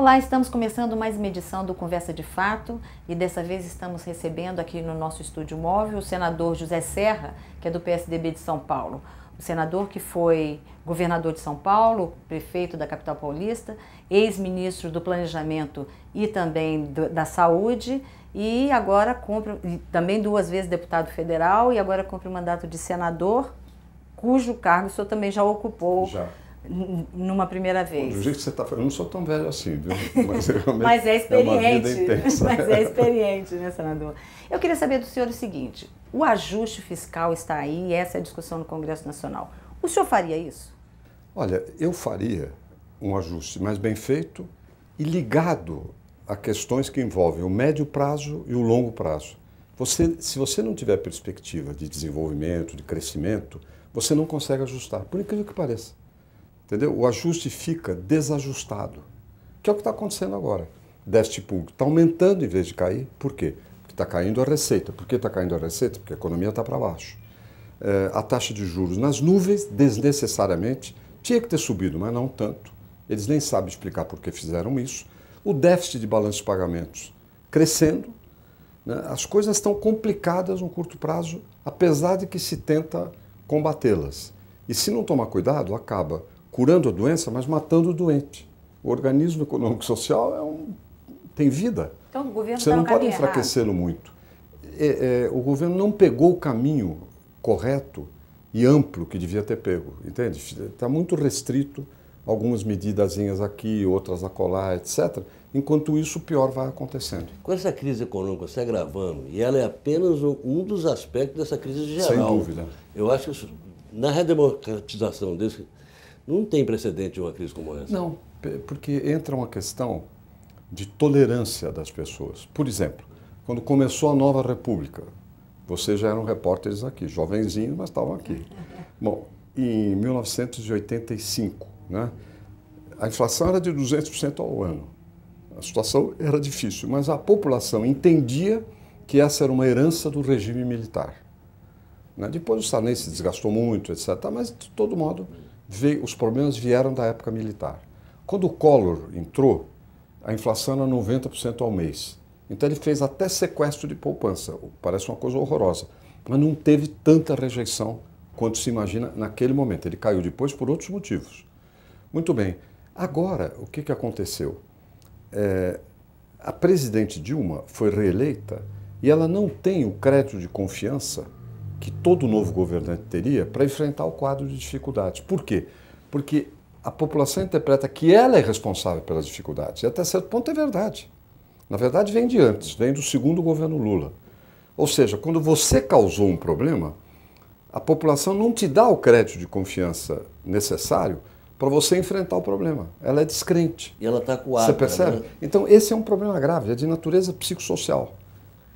Olá, estamos começando mais uma edição do Conversa de Fato e dessa vez estamos recebendo aqui no nosso estúdio móvel o senador José Serra, que é do PSDB de São Paulo. O senador que foi governador de São Paulo, prefeito da capital paulista, ex-ministro do Planejamento e também do, da Saúde e agora cumpre também duas vezes deputado federal e agora cumpre o mandato de senador, cujo cargo o senhor também já ocupou. Já numa primeira vez. Do jeito que você está falando, eu não sou tão velho assim, viu? Mas, Mas é, é experiente. É Mas é experiente, né, senador? Eu queria saber do senhor o seguinte: o ajuste fiscal está aí e essa é a discussão no Congresso Nacional. O senhor faria isso? Olha, eu faria um ajuste mais bem feito e ligado a questões que envolvem o médio prazo e o longo prazo. Você, se você não tiver perspectiva de desenvolvimento, de crescimento, você não consegue ajustar, por incrível que pareça. Entendeu? O ajuste fica desajustado, que é o que está acontecendo agora. Déficit público está aumentando em vez de cair. Por quê? Porque está caindo a receita. Por que está caindo a receita? Porque a economia está para baixo. É, a taxa de juros nas nuvens, desnecessariamente, tinha que ter subido, mas não tanto. Eles nem sabem explicar por que fizeram isso. O déficit de balanço de pagamentos crescendo. Né? As coisas estão complicadas no curto prazo, apesar de que se tenta combatê-las. E se não tomar cuidado, acaba curando a doença, mas matando o doente. O organismo econômico social é um... tem vida. Então, o governo Você tá não pode enfraquecê-lo muito. É, é, o governo não pegou o caminho correto e amplo que devia ter pego, entende? Está muito restrito, algumas medidazinhas aqui, outras acolá, etc. Enquanto isso, o pior vai acontecendo. Com essa crise econômica se agravando, e ela é apenas um dos aspectos dessa crise geral. Sem dúvida. Eu acho que na redemocratização desse não tem precedente de uma crise como essa. Não, porque entra uma questão de tolerância das pessoas. Por exemplo, quando começou a nova república, vocês já eram repórteres aqui, jovenzinhos, mas estavam aqui. Bom, em 1985, né, a inflação era de 200% ao ano. A situação era difícil, mas a população entendia que essa era uma herança do regime militar. Né, depois o Sarney se desgastou muito, etc. Mas, de todo modo, veio, os problemas vieram da época militar. Quando o Collor entrou, a inflação era 90% ao mês. Então ele fez até sequestro de poupança, parece uma coisa horrorosa, mas não teve tanta rejeição quanto se imagina naquele momento. Ele caiu depois por outros motivos. Muito bem, agora o que, que aconteceu? É, a presidente Dilma foi reeleita e ela não tem o crédito de confiança que todo novo governante teria para enfrentar o quadro de dificuldades. Por quê? Porque a população interpreta que ela é responsável pelas dificuldades. E até certo ponto é verdade. Na verdade, vem de antes, vem do segundo governo Lula. Ou seja, quando você causou um problema, a população não te dá o crédito de confiança necessário para você enfrentar o problema. Ela é descrente. E ela está acuada. Você percebe? Né? Então, esse é um problema grave, é de natureza psicossocial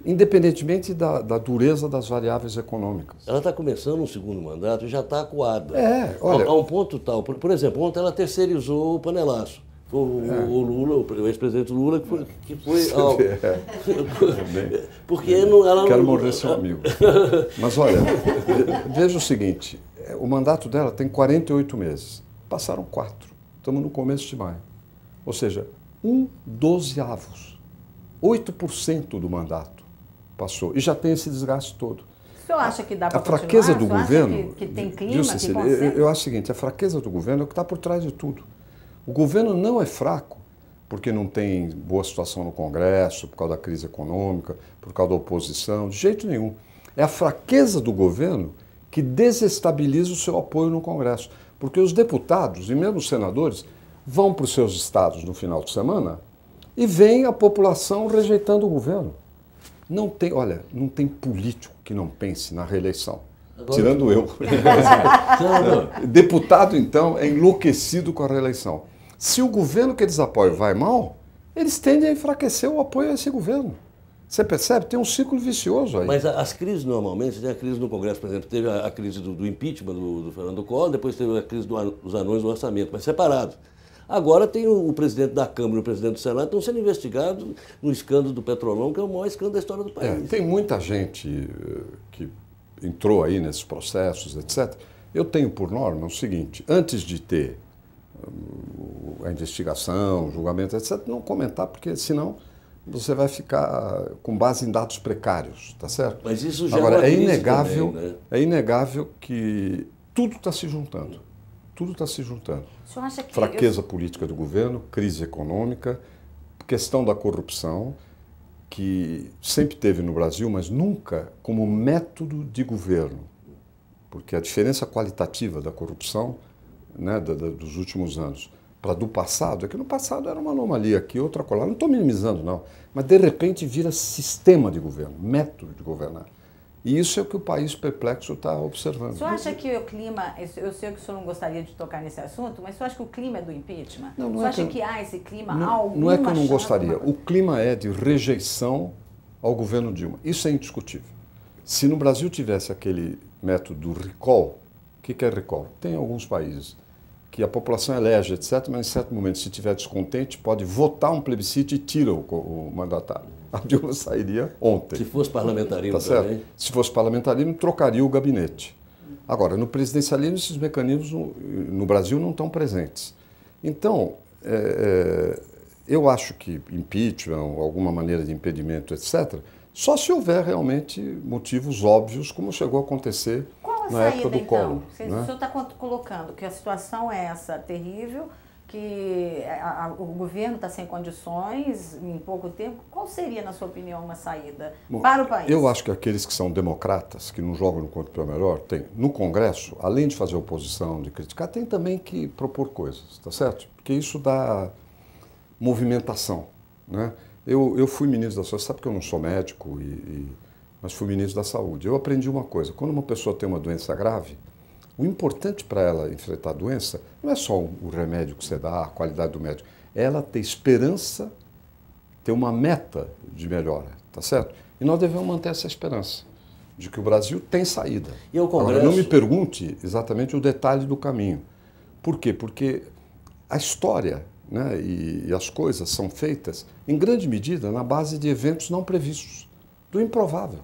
independentemente da, da, dureza das variáveis econômicas. Ela está começando um segundo mandato e já está acuada. É, olha... A, a um ponto tal. Por, por, exemplo, ontem ela terceirizou o panelaço. O, é. o Lula, o ex-presidente Lula, que foi. Que foi ao... é. Porque é. Não, ela Quero morrer seu amigo. Mas olha, veja o seguinte: é, o mandato dela tem 48 meses. Passaram quatro. Estamos no começo de maio. Ou seja, um dozeavos. 8% do mandato passou. E já tem esse desgaste todo. O acha que dá para A fraqueza continuar? do governo. Que, que, tem clima, viu, Cecília, que eu, eu acho o seguinte: a fraqueza do governo é o que está por trás de tudo. O governo não é fraco porque não tem boa situação no Congresso, por causa da crise econômica, por causa da oposição, de jeito nenhum. É a fraqueza do governo que desestabiliza o seu apoio no Congresso. Porque os deputados e mesmo os senadores vão para os seus estados no final de semana e veem a população rejeitando o governo. Não tem, olha, não tem político que não pense na reeleição. Agora, tirando eu. Deputado, então, é enlouquecido com a reeleição. Se o governo que eles apoiam vai mal, eles tendem a enfraquecer o apoio a esse governo. Você percebe? Tem um ciclo vicioso aí. Mas as crises normalmente, tem a crise no Congresso, por exemplo, teve a, crise do, do impeachment do, do, Fernando Collor, depois teve a crise do, dos anões do orçamento, mas separado. Agora tem o, presidente da Câmara e o presidente do Senado estão sendo investigados no escândalo do Petrolão, que é o maior escândalo da história do é, país. É, tem muita gente eh, que entrou aí nesses processos, etc. Eu tenho por norma o seguinte: antes de ter hum, a investigação, o julgamento, etc., não comentar, porque senão você vai ficar com base em dados precários, tá certo? Mas isso já Agora, é, inegável, também, né? é inegável que tudo está se juntando. Tudo está se juntando. O acha que Fraqueza eu... política do governo, crise econômica, questão da corrupção, que sempre teve no Brasil, mas nunca como método de governo. Porque a diferença qualitativa da corrupção né, da, da, dos últimos anos para do passado é que no passado era uma anomalia aqui, outra colar. Não estou minimizando, não. Mas de repente vira sistema de governo, método de governar. E isso é o que o país perplexo está observando. O senhor acha que o clima, eu sei que o senhor não gostaria de tocar nesse assunto, mas o senhor acha que o clima é do impeachment? Não, não o é senhor é acha que, que há esse clima? Não, alguma não é que eu não gostaria. O clima é de rejeição ao governo Dilma. Isso é indiscutível. Se no Brasil tivesse aquele método recall, o que, que é recall? Tem alguns países que a população elege, etc., mas em certo momento, se tiver descontente, pode votar um plebiscito e tira o, o mandatário a Dilma sairia ontem. Se fosse parlamentarismo tá também. Se fosse parlamentarismo, trocaria o gabinete. Agora, no presidencialismo, esses mecanismos no, Brasil não estão presentes. Então, é, é, eu acho que impeachment, alguma maneira de impedimento, etc., só se houver realmente motivos óbvios, como chegou a acontecer Qual a na saída, época do então? Collor. Né? O senhor está colocando que a situação é essa terrível, que eh, a, a, o governo está sem condições em pouco tempo. Qual seria, na sua opinião, uma saída Bom, para o país? Eu acho que aqueles que são democratas, que não jogam no quanto pior melhor, tem no Congresso, além de fazer oposição, de criticar, tem também que propor coisas, está certo? Porque isso dá movimentação, né? Eu, eu fui ministro da saúde, sabe que eu não sou médico, e, e, mas fui ministro da saúde. Eu aprendi uma coisa: quando uma pessoa tem uma doença grave, o importante para ela enfrentar a doença não é só o remédio que você dá, a qualidade do médico, é ela ter esperança, ter uma meta de melhora, tá certo? E nós devemos manter essa esperança de que o Brasil tem saída. E o Congresso... Agora, não me pergunte exatamente o detalhe do caminho. Por quê? Porque a história né, e, e as coisas são feitas, em grande medida, na base de eventos não previstos, do improvável.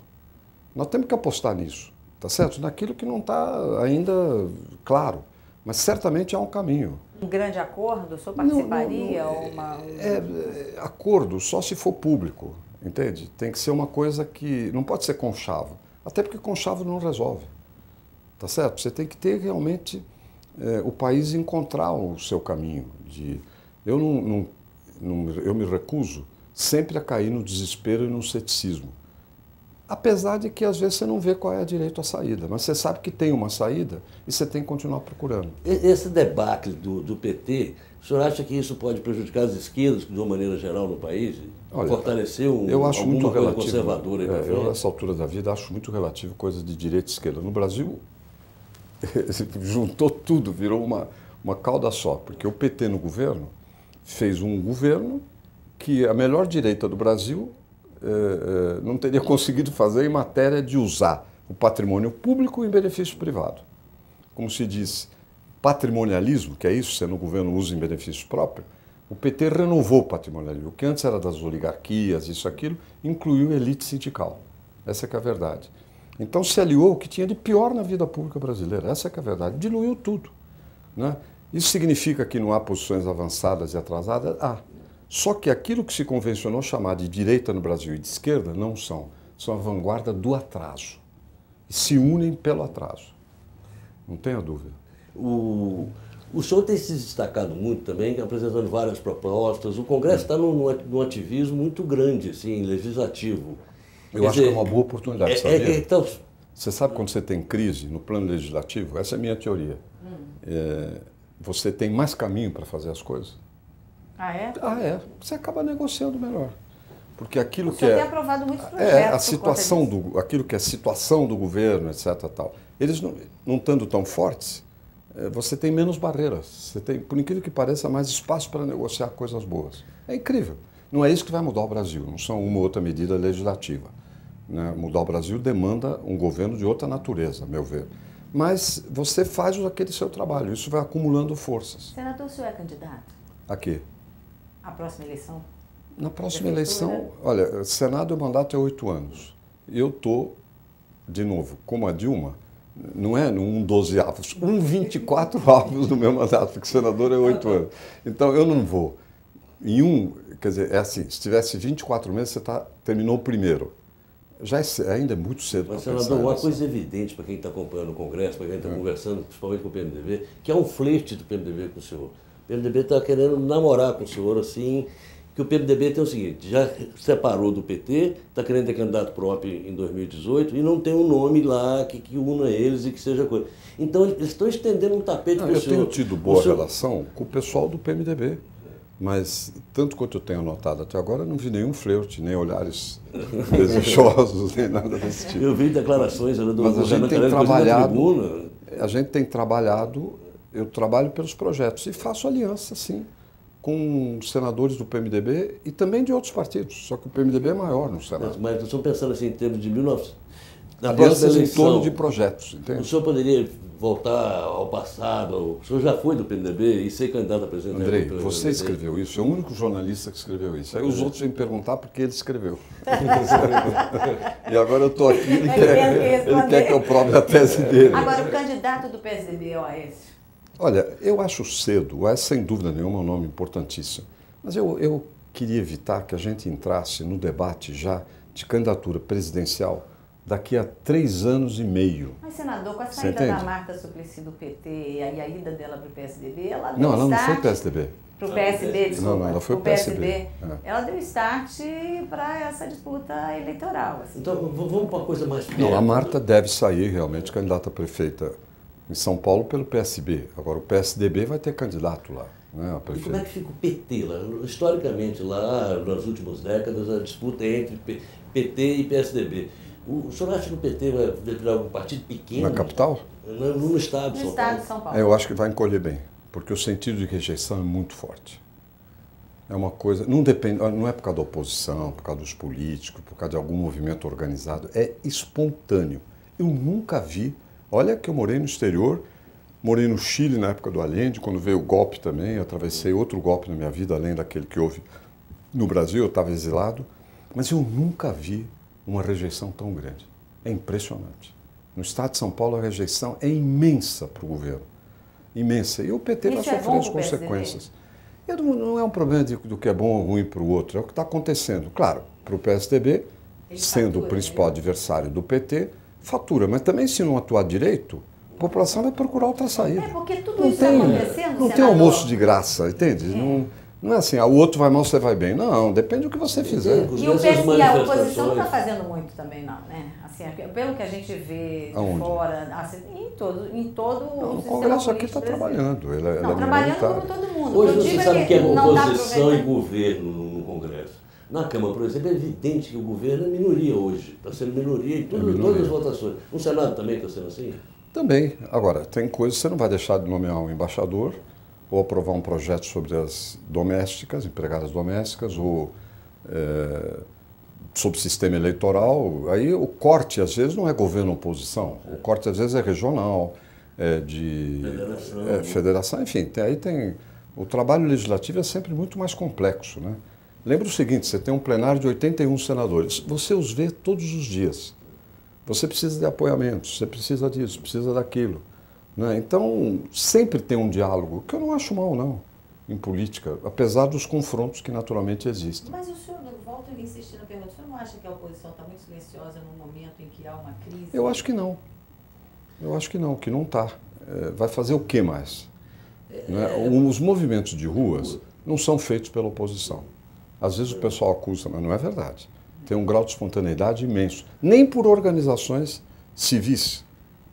Nós temos que apostar nisso tá certo? Naquilo que não está ainda claro, mas certamente há um caminho. Um grande acordo? O participaria? Não, não, não uma... é, é, acordo só se for público, entende? Tem que ser uma coisa que não pode ser conchavo, até porque conchavo não resolve, tá certo? Você tem que ter realmente é, o país encontrar o seu caminho. De, eu não, não eu me recuso sempre a cair no desespero e no ceticismo apesar de que às vezes você não vê qual é direito a saída, mas você sabe que tem uma saída e você tem que continuar procurando. Esse debacle do, do PT, o senhor acha que isso pode prejudicar as esquerdas de uma maneira geral no país? Olha, Fortaleceu um, eu acho muito relativo, conservadora? É, eu, nessa altura da vida, acho muito relativo coisas de direita e esquerda. No Brasil, juntou tudo, virou uma, uma cauda só, porque o PT no governo fez um governo que a melhor direita do Brasil eh, eh, não teria conseguido fazer em matéria de usar o patrimônio público em benefício privado. Como se diz, patrimonialismo, que é isso, sendo o governo usa em benefício próprio, o PT renovou o patrimonialismo. O que antes era das oligarquias, isso, aquilo, incluiu a elite sindical. Essa é, é a verdade. Então se aliou o que tinha de pior na vida pública brasileira. Essa é, é a verdade. Diluiu tudo. Né? Isso significa que não há posições avançadas e atrasadas? Há. Ah, só que aquilo que se convencionou chamar de direita no Brasil e de esquerda não são. São a vanguarda do atraso. E se unem pelo atraso. Não tenha dúvida. O, o senhor tem se destacado muito também, apresentando várias propostas. O Congresso está num, num ativismo muito grande, assim, legislativo. Eu Quer acho dizer, que é uma boa oportunidade, é, É, então... Você sabe quando você tem crise no plano legislativo? Essa é a minha teoria. Hum. É, você tem mais caminho para fazer as coisas. Ah, é? Ah, é. Você acaba negociando melhor. Porque aquilo que é. aprovado muitos projetos. É, a situação do. Aquilo que é situação do governo, etc. Tal. Eles não, não estando tão fortes, eh, você tem menos barreiras. Você tem, por incrível que pareça, mais espaço para negociar coisas boas. É incrível. Não é isso que vai mudar o Brasil, não são uma ou outra medida legislativa. Né? Mudar o Brasil demanda um governo de outra natureza, a meu ver. Mas você faz aquele seu trabalho, isso vai acumulando forças. Senador, o senhor é candidato? Aqui. A próxima eleição? Na próxima eleição, olha, Senado, o mandato é oito anos. Eu estou, de novo, como a Dilma, não é um 12 avos, um 24 avos do meu mandato, porque senador é oito anos. Então, eu não vou. Em um, quer dizer, é assim, se tivesse 24 meses, você tá, terminou o primeiro. Já é, ainda é muito cedo Mas, para senador, uma coisa evidente para quem está acompanhando o Congresso, para quem está é. conversando, principalmente com o PMDB, que é um flerte do PMDB com o senhor. PMDB está querendo namorar com o senhor, assim, que o PMDB tem o seguinte, já separou do PT, está querendo ter candidato próprio em 2018 e não tem um nome lá que, que una eles e que seja coisa. Então, eles estão estendendo um tapete para o senhor. Eu tenho tido boa senhor... relação com o pessoal do PMDB. Mas, tanto quanto eu tenho notado até agora, não vi nenhum flerte, nem olhares desejosos, nem nada desse tipo. Eu vi declarações do Mas a gente tem trabalhado, a gente tem trabalhado eu trabalho pelos projetos e faço aliança, sim, com senadores do PMDB e também de outros partidos, só que o PMDB é maior no Senado. Mas, eu estou pensando assim, em termos de 1900. Alianças em torno de projetos, entende? O senhor poderia voltar ao passado? O senhor já foi do PMDB e ser candidato a presidente Andrei, você escreveu isso, é o único jornalista que escreveu isso. Aí os é. outros vêm perguntar porque ele escreveu. e agora eu estou aqui, ele, quer, que ele, quer, que eu prove a tese dele. Agora, o candidato do PSDB, ó, é esse Olha, eu acho cedo, é sem dúvida nenhuma é um nome importantíssimo, mas eu, eu queria evitar que a gente entrasse no debate já de candidatura presidencial daqui a três anos e meio. Mas, senador, com a saída da Marta Suplicy do PT e a, a ida dela para o PSDB, ela deu Não, ela não foi o PSDB. Para o PSB, desculpa. Não, não, ela foi o PSB. PSB. É. Ela deu start para essa disputa eleitoral. Assim. Então, vamos para uma coisa mais... Não, a Marta deve sair realmente candidata a prefeita em São Paulo pelo PSB. Agora, o PSDB vai ter candidato lá. Né, e como é que fica o PT lá? Historicamente, lá nas últimas décadas, a disputa é entre PT e PSDB. O, o senhor acha que o PT vai virar um partido pequeno? Na capital? No, no estado de São, estado Paulo. São Paulo. É, eu acho que vai encolher bem, porque o sentido de rejeição é muito forte. É uma coisa, não depende, não é por causa da oposição, por causa dos políticos, por causa de algum movimento organizado, é espontâneo. Eu nunca vi Olha que eu morei no exterior, morei no Chile na época do Allende, quando veio o golpe também, atravessei outro golpe na minha vida, além daquele que houve no Brasil, eu estava exilado, mas eu nunca vi uma rejeição tão grande. É impressionante. No estado de São Paulo, a rejeição é imensa para o governo. Imensa. E o PT vai é sofrer é as consequências. Não, não, é um problema de, do que é bom ou ruim para o outro, é o que está acontecendo. Claro, para tá o PSDB, Ele sendo fatura, o principal né? adversário do PT, fatura, mas também se não atuar direito, a população vai procurar outra saída. É, porque tudo não isso tá tem, acontecendo. Não senador. tem almoço de graça, entende? É. Não, não é assim, ah, o outro vai mal, você vai bem. Não, depende do que você fizer. E, e, o PS, e a oposição não tá está fazendo muito também, não, né? Assim, é pelo que a gente vê Aonde? fora, assim, em todo, em todo não, o Congresso aqui está trabalhando. Ela, é não, trabalhando como todo mundo. Hoje você sabe que é oposição e governo na Câmara, por exemplo, é evidente que o governo é minoria hoje, está sendo minoria em é tudo, é minoria. todas as votações. No Senado também está sendo assim? Também. Agora, tem coisas que você não vai deixar de nomear um embaixador, ou aprovar um projeto sobre as domésticas, empregadas domésticas, ou é, sobre o sistema eleitoral. Aí o corte, às vezes, não é governo-oposição, o corte, às vezes, é regional, é de federação, é, federação enfim. Tem, aí tem. O trabalho legislativo é sempre muito mais complexo, né? Lembra o seguinte: você tem um plenário de 81 senadores, você os vê todos os dias. Você precisa de apoiamentos, você precisa disso, precisa daquilo. Né? Então, sempre tem um diálogo, que eu não acho mal, não, em política, apesar dos confrontos que naturalmente existem. Mas o senhor, eu volto a insistir na pergunta, o senhor não acha que a oposição está muito silenciosa no momento em que há uma crise? Eu acho que não. Eu acho que não, que não está. É, vai fazer o que mais? É, né? É. Os movimentos de ruas não são feitos pela oposição. Às vezes o pessoal acusa, mas não é verdade. Tem um grau de espontaneidade imenso. Nem por organizações civis,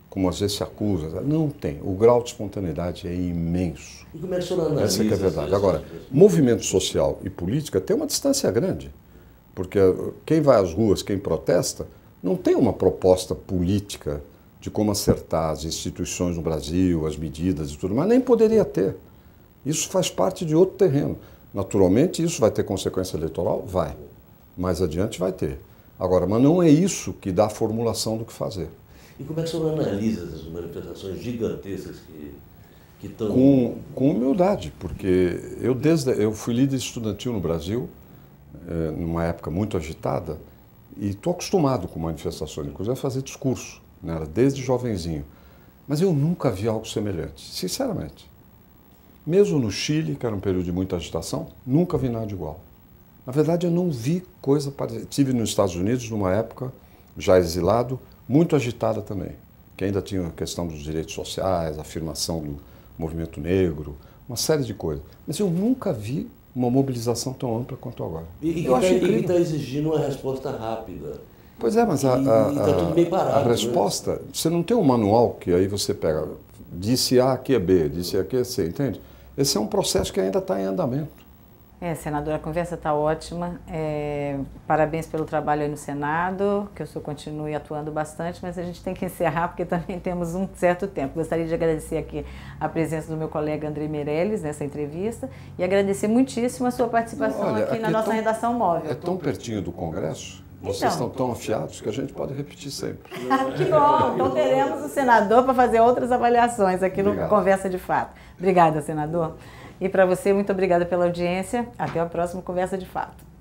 como às vezes se acusa. Né? Não tem. O grau de espontaneidade é imenso. E é Essa é a verdade. Agora, movimento social e política tem uma distância grande. Porque eh, quem vai às ruas, quem protesta, não tem uma proposta política de como acertar as instituições no Brasil, as medidas e tudo, mas nem poderia ter. Isso faz parte de outro terreno. Naturalmente, isso vai ter consequência eleitoral? Vai. Mais adiante vai ter. Agora, mas não é isso que dá a formulação do que fazer. E como é que o senhor analisa essas manifestações gigantescas que, que estão. Com, com humildade, porque eu, desde, eu fui líder estudantil no Brasil, eh, numa época muito agitada, e estou acostumado com manifestações, inclusive a fazer discurso, né, desde jovenzinho. Mas eu nunca vi algo semelhante, sinceramente. Mesmo no Chile, que era um período de muita agitação, nunca vi nada igual. Na verdade, eu não vi coisa parecida. Estive nos Estados Unidos numa época, já exilado, muito agitada também, que ainda tinha a questão dos direitos sociais, a afirmação do movimento negro, uma série de coisas. Mas eu nunca vi uma mobilização tão ampla quanto agora. E, eu tá, acho que está exigindo uma resposta rápida. Pois é, mas a, a, tá a, parado, a né? resposta, né? você não tem um manual que aí você pega, disse A, aqui é B, disse A, aqui é C, entende? Esse é um processo que ainda está em andamento. É, senadora, a conversa está ótima. É, parabéns pelo trabalho aí no Senado, que o senhor continue atuando bastante, mas a gente tem que encerrar porque também temos um certo tempo. Gostaria de agradecer aqui a presença do meu colega André Meirelles nessa entrevista e agradecer muitíssimo a sua participação Olha, aqui, aqui, na é nossa tão, redação móvel. É tão pertinho do Congresso vocês então, estão tão afiados que a gente pode repetir sempre. Ah, que bom! Então teremos o senador para fazer outras avaliações aqui no Obrigado. Conversa de Fato. Obrigada, senador. E para você, muito obrigada pela audiência. Até o próximo Conversa de Fato.